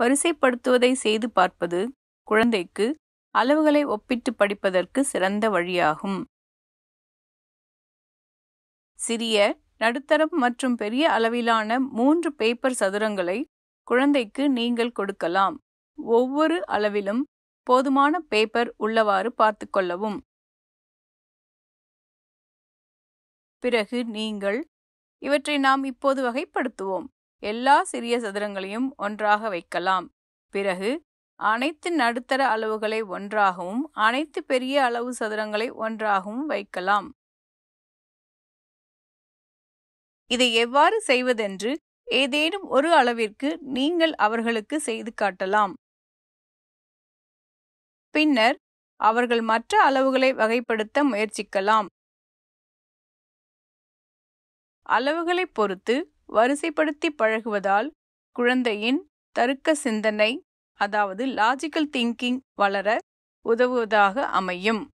வரிசைப்படுத்துவதை செய்து பார்ப்பது குழந்தைக்கு அளவுகளை ஒப்பிட்டு படிப்பதற்கு சிறந்த வழியாகும் சிறிய நடுத்தரம் மற்றும் பெரிய அளவிலான மூன்று பேப்பர் சதுரங்களை குழந்தைக்கு நீங்கள் கொடுக்கலாம் ஒவ்வொரு அளவிலும் போதுமான பேப்பர் உள்ளவாறு பார்த்து கொள்ளவும் பிறகு நீங்கள் இவற்றை நாம் இப்போது வகைப்படுத்துவோம் எல்லா சிறிய சதுரங்களையும் ஒன்றாக வைக்கலாம் பிறகு அனைத்து நடுத்தர அளவுகளை ஒன்றாகவும் அனைத்து பெரிய அளவு சதுரங்களை ஒன்றாகவும் வைக்கலாம் இதை எவ்வாறு செய்வதென்று ஏதேனும் ஒரு அளவிற்கு நீங்கள் அவர்களுக்கு செய்து காட்டலாம் பின்னர் அவர்கள் மற்ற அளவுகளை வகைப்படுத்த முயற்சிக்கலாம் அளவுகளை பொறுத்து வரிசைப்படுத்தி பழகுவதால் குழந்தையின் தருக்க சிந்தனை அதாவது லாஜிக்கல் திங்கிங் வளர உதவுவதாக அமையும்